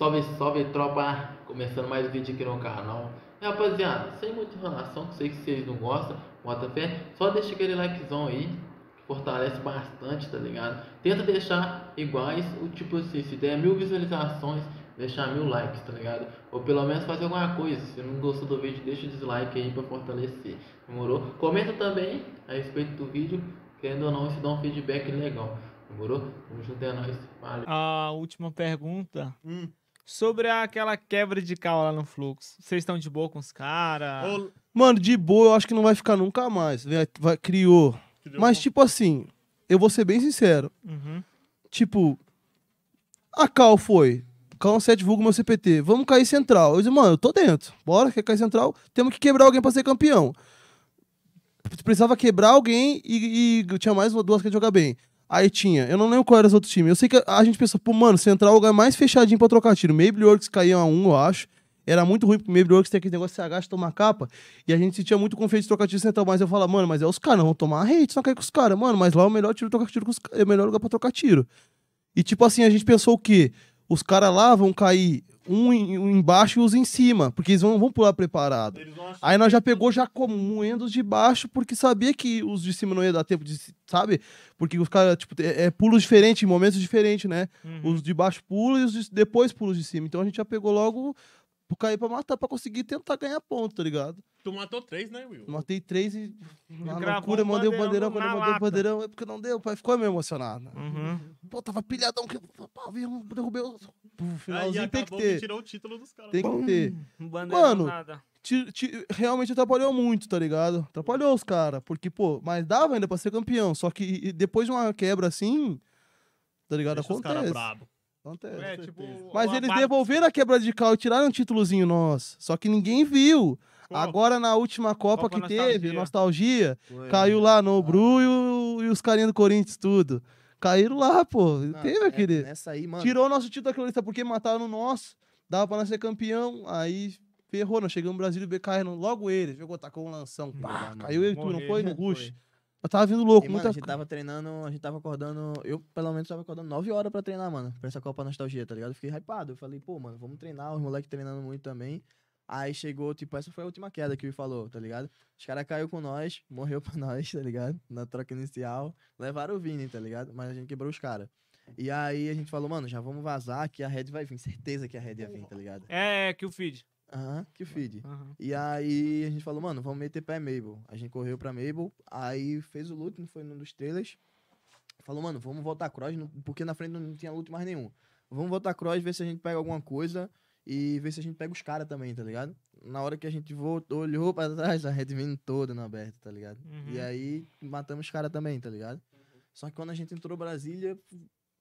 Salve, salve tropa! Começando mais um vídeo aqui no canal. E, rapaziada, sem muita enrolação, que sei que vocês não gostam, bota fé, só deixa aquele likezão aí, que fortalece bastante, tá ligado? Tenta deixar iguais, o tipo assim, se der mil visualizações, deixar mil likes, tá ligado? Ou pelo menos fazer alguma coisa. Se não gostou do vídeo, deixa o dislike aí pra fortalecer. Demorou? Comenta também a respeito do vídeo, querendo ou não, isso dá um feedback legal. Demorou? Vamos juntar é nóis. Valeu. A última pergunta. Hum sobre aquela quebra de cal lá no fluxo. Vocês estão de boa com os caras? Mano, de boa eu acho que não vai ficar nunca mais. Vai, vai criou. criou. Mas, tipo assim, eu vou ser bem sincero. Uhum. Tipo, a cal foi. Cal 7 vulgo meu CPT. Vamos cair central. Eu disse, mano, eu tô dentro. Bora, quer cair central? Temos que quebrar alguém pra ser campeão. Precisava quebrar alguém e, e tinha mais duas que jogar bem. Aí tinha, eu não lembro qual era os outros times. Eu sei que a, gente pensou pô, mano, Central é o lugar mais fechadinho pra trocar tiro. Maple Works caiu a 1, um, eu acho. Era muito ruim, porque Maple Works tem aquele negócio, você agacha, tomar capa. E a gente sentia muito confiante de trocar tiro Central. Mas eu falava, mano, mas é os caras, vão tomar hate, só cair com os caras. Mano, mas lá é o melhor tiro, trocar tiro com os, é o melhor lugar pra trocar tiro. E tipo assim, a gente pensou o quê? os caras lá vão cair um, embaixo e os em cima, porque eles vão, vão pular preparado. Aí nós já pegou já moendo os de baixo, porque sabia que os de cima não ia dar tempo de, sabe? Porque os caras, tipo, é, é pulos diferentes, em momentos diferentes, né? Uhum. Os de baixo pulam e os de, depois pulam de cima. Então a gente já pegou logo pro cair pra matar, pra conseguir tentar ganhar ponto, tá ligado? Tu matou três, né, Will? Matei três e. Na loucura, mandei o bandeirão. Quando eu mandei o bandeirão, é porque não deu, o pai ficou meio emocionado. Né? Uhum. Pô, tava pilhadão que. Pá, derrubei o. Finalzinho Aí, tem que ter. tirou o título dos caras. Tem que ter. Bandeirão Mano, nada. Te, te, realmente atrapalhou muito, tá ligado? Atrapalhou os caras. Porque, pô, mas dava ainda pra ser campeão. Só que depois de uma quebra assim. Tá ligado? Deixa Acontece. Acontece. É, tipo, mas eles devolveram a quebra de cal e tiraram um títulozinho nosso. Só que ninguém viu. Agora na última Copa, Copa que nostalgia. teve, nostalgia, Foi, caiu lá no ah. Bru e, e os carinhos do Corinthians tudo. Caíram lá, pô. Não, teve é, aquele. Aí, Tirou o nosso título daquele lista porque mataram o nosso. Dava pra nós ser campeão. Aí ferrou, nós chegamos no Brasil e o BK logo eles. Jogou, tacou um lanção. Hum. Pá, não, caiu ele, e tu, não foi? No né? rush. Eu tava vindo louco, e, mano, A gente tava treinando, a gente tava acordando. Eu, pelo menos, tava acordando 9 horas pra treinar, mano. Pra essa Copa Nostalgia, tá ligado? Eu fiquei hypado. Eu falei, pô, mano, vamos treinar, os moleques treinando muito também. Aí chegou, tipo, essa foi a última queda que o falou, tá ligado? Os caras caiu com nós, morreu pra nós, tá ligado? Na troca inicial. Levaram o Vini, tá ligado? Mas a gente quebrou os caras. E aí a gente falou, mano, já vamos vazar que a Red vai vir. Certeza que a Red ia vir, tá ligado? É, que o feed. Aham, uhum, que o feed. Uhum. E aí a gente falou, mano, vamos meter pé Mabel. A gente correu pra Mabel, aí fez o loot, não foi num dos trailers. Falou, mano, vamos voltar cross, porque na frente não tinha loot mais nenhum. Vamos voltar cross, ver se a gente pega alguma coisa e ver se a gente pega os caras também, tá ligado? Na hora que a gente voltou, olhou pra trás, a rede vindo toda na aberta, tá ligado? Uhum. E aí matamos os caras também, tá ligado? Uhum. Só que quando a gente entrou Brasília,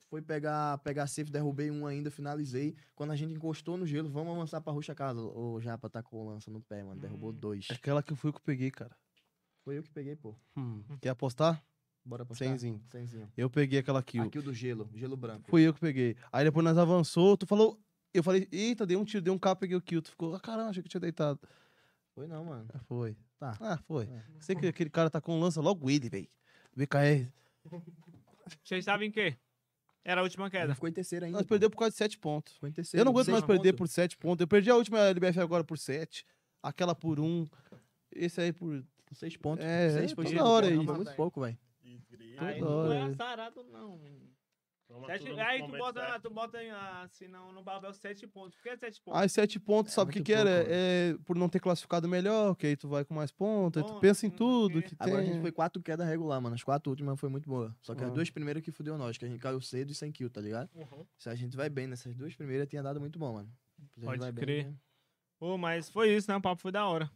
foi pegar, pegar safe, derrubei um ainda, finalizei. Quando a gente encostou no gelo, vamos avançar pra Ruxa Casa. Tá o Japa tacou com lança no pé, mano, derrubou hum. dois. É aquela que eu fui que eu peguei, cara. Foi eu que peguei, pô. Hum. hum. Quer apostar? Bora apostar. Senzinho. Senzinho. Eu peguei aquela kill. A kill do gelo, gelo branco. Foi eu que peguei. Aí depois nós avançou, tu falou, eu falei, eita, dei um tiro, dei um capa, peguei o kill. Tu ficou, ah, caramba, achei que tinha deitado. Foi não, mano. Ah, foi. Tá. Ah, foi. É. Sei que aquele cara tá com lança logo ele, velho. VKR. Vocês sabem o quê? Era a última queda. Ele ficou em terceiro ainda. Nós perdemos perdeu por causa de pontos. Ficou em terceiro. Eu não aguento mais perder por sete pontos. Eu perdi a última LBF agora por sete Aquela por Um, esse aí por. seis pontos. É, isso é, toda hora aí. Muito pouco, velho. Toda hora. É sete, aí tu bota, tu bota assim, não, no Babel sete pontos. Por que sete pontos? Aí ah, sete pontos, é sabe o que, que era? Né? É, por não ter classificado melhor, que aí tu vai com mais pontos, aí tu pensa em tudo. Que Agora tem. a gente foi quatro quedas regular, mano. As quatro últimas foi muito boa. Só que uhum. as ah. duas primeiras que fudeu nós, que a gente caiu cedo e sem kill, tá ligado? Uhum. Se a gente vai bem nessas duas primeiras, tinha dado muito bom, mano. Pode crer. Bem, né? Pô, mas foi isso, né? O papo foi da hora.